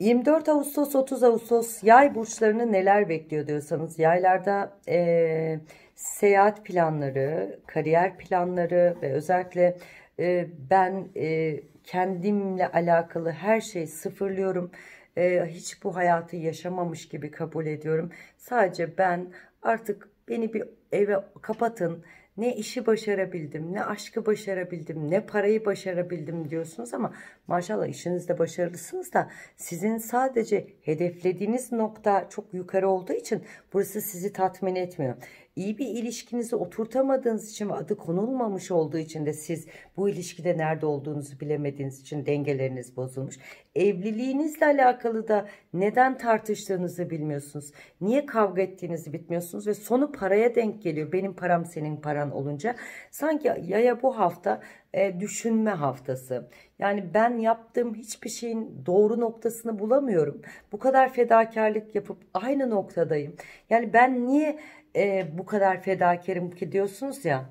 24 Ağustos 30 Ağustos yay burçlarını neler bekliyor diyorsanız yaylarda e, seyahat planları kariyer planları ve özellikle e, ben e, kendimle alakalı her şeyi sıfırlıyorum e, hiç bu hayatı yaşamamış gibi kabul ediyorum sadece ben artık beni bir eve kapatın ne işi başarabildim, ne aşkı başarabildim, ne parayı başarabildim diyorsunuz ama maşallah işinizde başarılısınız da sizin sadece hedeflediğiniz nokta çok yukarı olduğu için burası sizi tatmin etmiyor iyi bir ilişkinizi oturtamadığınız için ve adı konulmamış olduğu için de siz bu ilişkide nerede olduğunuzu bilemediğiniz için dengeleriniz bozulmuş. Evliliğinizle alakalı da neden tartıştığınızı bilmiyorsunuz. Niye kavga ettiğinizi bitmiyorsunuz ve sonu paraya denk geliyor. Benim param senin paran olunca. Sanki yaya bu hafta e, düşünme haftası. Yani ben yaptığım hiçbir şeyin doğru noktasını bulamıyorum. Bu kadar fedakarlık yapıp aynı noktadayım. Yani ben niye e, bu kadar fedakarım ki diyorsunuz ya.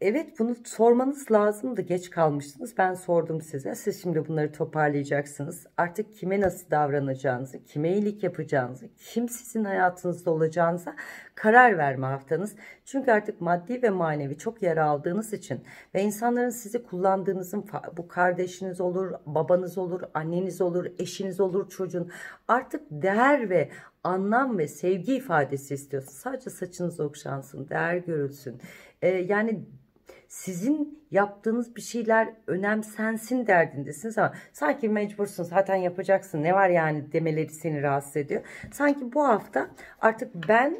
Evet bunu sormanız lazımdı. Geç kalmışsınız. Ben sordum size. Siz şimdi bunları toparlayacaksınız. Artık kime nasıl davranacağınızı, kime iyilik yapacağınızı, kim sizin hayatınızda olacağınıza karar verme haftanız. Çünkü artık maddi ve manevi çok yara aldığınız için ve insanların sizi kullandığınızın bu kardeşiniz olur, babanız olur, anneniz olur, eşiniz olur, çocuğun artık değer ve anlam ve sevgi ifadesi istiyorsun. Sadece saçınız okşansın, değer görülsün. Ee, yani sizin yaptığınız bir şeyler önemsensin derdindesiniz ama sanki mecbursun zaten yapacaksın ne var yani demeleri seni rahatsız ediyor. Sanki bu hafta artık ben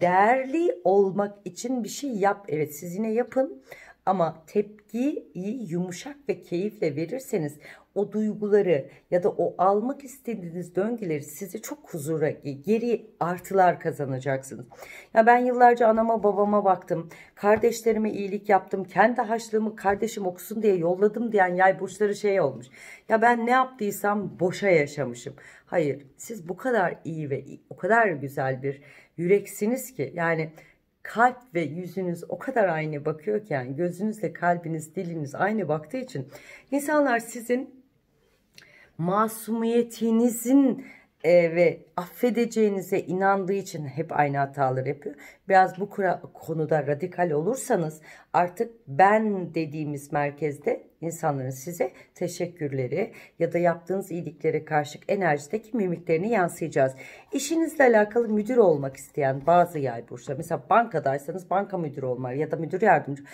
değerli olmak için bir şey yap. Evet siz yine yapın ama tepkiyi yumuşak ve keyifle verirseniz o duyguları ya da o almak istediğiniz döngüleri sizi çok huzura geri artılar kazanacaksınız. Ya ben yıllarca anama babama baktım. Kardeşlerime iyilik yaptım. Kendi haçlığımı kardeşim okusun diye yolladım diyen yay burçları şey olmuş. Ya ben ne yaptıysam boşa yaşamışım. Hayır siz bu kadar iyi ve o kadar güzel bir yüreksiniz ki yani kalp ve yüzünüz o kadar aynı bakıyorken, gözünüzle kalbiniz diliniz aynı baktığı için insanlar sizin masumiyetinizin e, ve affedeceğinize inandığı için hep aynı hataları yapıyor. Biraz bu konuda radikal olursanız artık ben dediğimiz merkezde insanların size teşekkürleri ya da yaptığınız iyiliklere karşı enerjideki mimiklerini yansıyacağız. İşinizle alakalı müdür olmak isteyen bazı yay burçları mesela bankadaysanız banka müdürü olma ya da müdür yardımcı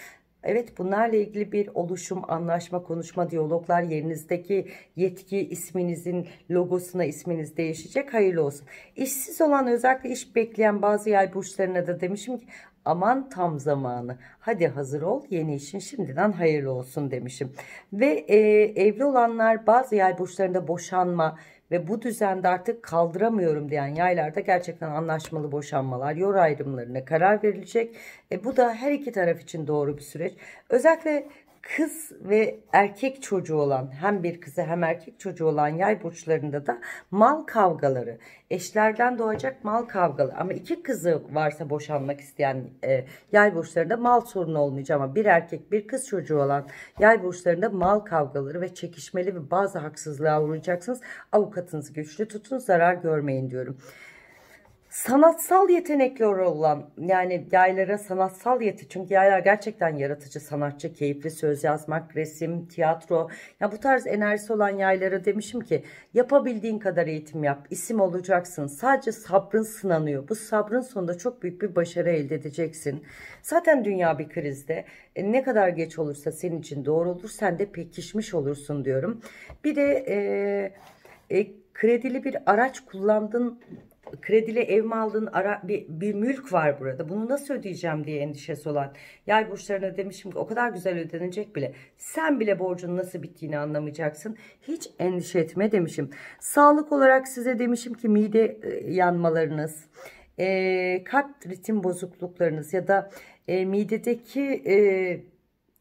Evet bunlarla ilgili bir oluşum, anlaşma, konuşma, diyaloglar yerinizdeki yetki isminizin logosuna isminiz değişecek. Hayırlı olsun. İşsiz olan özellikle iş bekleyen bazı yay burçlarına da demişim ki aman tam zamanı hadi hazır ol yeni işin şimdiden hayırlı olsun demişim. Ve e, evli olanlar bazı yay burçlarında boşanma ve bu düzende artık kaldıramıyorum diyen yaylarda gerçekten anlaşmalı boşanmalar, yor ayrımlarına karar verilecek. E, bu da her iki taraf için doğru bir süreç. Özellikle kız ve erkek çocuğu olan hem bir kızı hem erkek çocuğu olan yay burçlarında da mal kavgaları eşlerden doğacak mal kavgaları ama iki kızı varsa boşanmak isteyen e, yay burçlarında mal sorunu olmayacak ama bir erkek bir kız çocuğu olan yay burçlarında mal kavgaları ve çekişmeli ve bazı haksızlığa uğrayacaksınız avukatınızı güçlü tutun zarar görmeyin diyorum sanatsal yetenekli olan yani yaylara sanatsal yeti çünkü yaylar gerçekten yaratıcı sanatçı keyifli söz yazmak resim tiyatro ya bu tarz enerjisi olan yaylara demişim ki yapabildiğin kadar eğitim yap isim olacaksın sadece sabrın sınanıyor bu sabrın sonunda çok büyük bir başarı elde edeceksin zaten dünya bir krizde e, ne kadar geç olursa senin için doğru olur sen de pekişmiş olursun diyorum bir de e, e, kredili bir araç kullandın kredili ev mi aldın ara, bir, bir mülk var burada bunu nasıl ödeyeceğim diye endişesi olan yay burçlarına demişim ki o kadar güzel ödenecek bile sen bile borcun nasıl bittiğini anlamayacaksın hiç endişe etme demişim sağlık olarak size demişim ki mide e, yanmalarınız e, kalp ritim bozukluklarınız ya da e, midedeki e,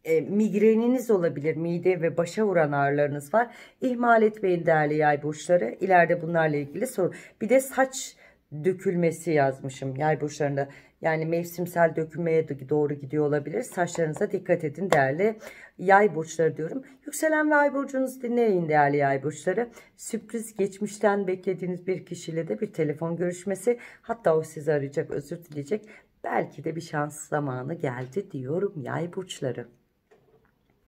e, migreniniz olabilir. Mide ve başa vuran ağrılarınız var. İhmal etmeyin değerli yay burçları. İleride bunlarla ilgili soru. Bir de saç dökülmesi yazmışım yay burçlarında. Yani mevsimsel dökülmeye doğru gidiyor olabilir. Saçlarınıza dikkat edin değerli yay burçları diyorum. Yükselen ve ay burcunuzu dinleyin değerli yay burçları. Sürpriz geçmişten beklediğiniz bir kişiyle de bir telefon görüşmesi. Hatta o sizi arayacak, özür dileyecek. Belki de bir şans zamanı geldi diyorum yay burçları.